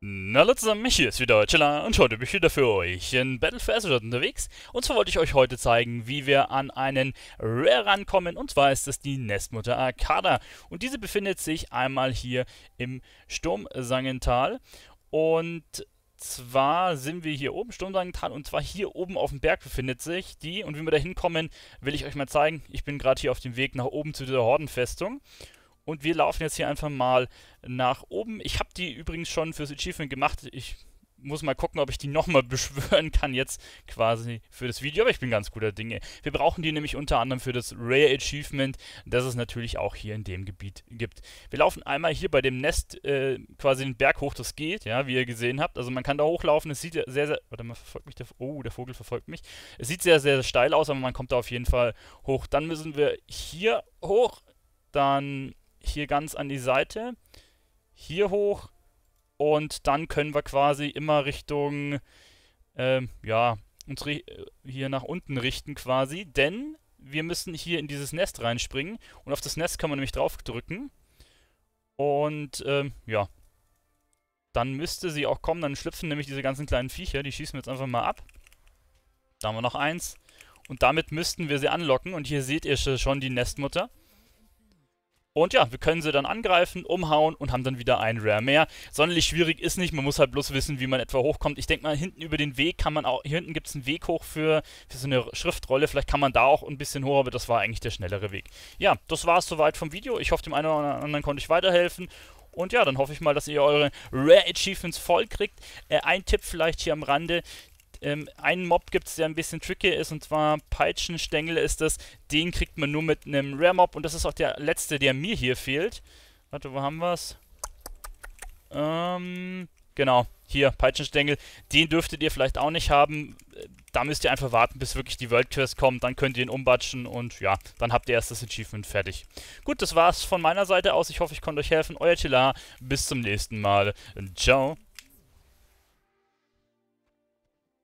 Na Leute zusammen, hier ist wieder Chilla und heute bin ich wieder für euch in Battle for Azeroth unterwegs. Und zwar wollte ich euch heute zeigen, wie wir an einen Rare rankommen und zwar ist es die Nestmutter Arcada. Und diese befindet sich einmal hier im Sturmsangental und zwar sind wir hier oben, Sturmsangental, und zwar hier oben auf dem Berg befindet sich die. Und wie wir da hinkommen, will ich euch mal zeigen. Ich bin gerade hier auf dem Weg nach oben zu dieser Hordenfestung. Und wir laufen jetzt hier einfach mal nach oben. Ich habe die übrigens schon fürs Achievement gemacht. Ich muss mal gucken, ob ich die nochmal beschwören kann jetzt quasi für das Video, aber ich bin ganz guter Dinge. Wir brauchen die nämlich unter anderem für das Rare Achievement, das es natürlich auch hier in dem Gebiet gibt. Wir laufen einmal hier bei dem Nest äh, quasi den Berg hoch, das geht, ja, wie ihr gesehen habt. Also man kann da hochlaufen, es sieht sehr, sehr, warte mal, verfolgt mich der, oh, der Vogel verfolgt mich. Es sieht sehr, sehr, sehr steil aus, aber man kommt da auf jeden Fall hoch. Dann müssen wir hier hoch, dann hier ganz an die Seite, hier hoch und dann können wir quasi immer Richtung, ähm, ja, uns äh, hier nach unten richten quasi, denn wir müssen hier in dieses Nest reinspringen und auf das Nest kann man nämlich draufdrücken und ähm, ja, dann müsste sie auch kommen, dann schlüpfen nämlich diese ganzen kleinen Viecher, die schießen wir jetzt einfach mal ab. Da haben wir noch eins. Und damit müssten wir sie anlocken. Und hier seht ihr schon die Nestmutter. Und ja, wir können sie dann angreifen, umhauen und haben dann wieder einen Rare mehr. Sonderlich schwierig ist nicht, man muss halt bloß wissen, wie man etwa hochkommt. Ich denke mal, hinten über den Weg kann man auch, hier hinten gibt es einen Weg hoch für, für so eine Schriftrolle. Vielleicht kann man da auch ein bisschen hoch, aber das war eigentlich der schnellere Weg. Ja, das war es soweit vom Video. Ich hoffe, dem einen oder anderen konnte ich weiterhelfen. Und ja, dann hoffe ich mal, dass ihr eure Rare Achievements voll kriegt. Äh, ein Tipp vielleicht hier am Rande. Ähm, einen Mob gibt es, der ein bisschen tricky ist, und zwar Peitschenstängel ist das. Den kriegt man nur mit einem Rare Mob, und das ist auch der letzte, der mir hier fehlt. Warte, wo haben wir es? Ähm, genau, hier, Peitschenstängel. Den dürftet ihr vielleicht auch nicht haben. Da müsst ihr einfach warten, bis wirklich die World Quest kommt. Dann könnt ihr ihn umbatschen und ja, dann habt ihr erst das Achievement fertig. Gut, das war's von meiner Seite aus. Ich hoffe, ich konnte euch helfen. Euer Chilla. Bis zum nächsten Mal. Ciao.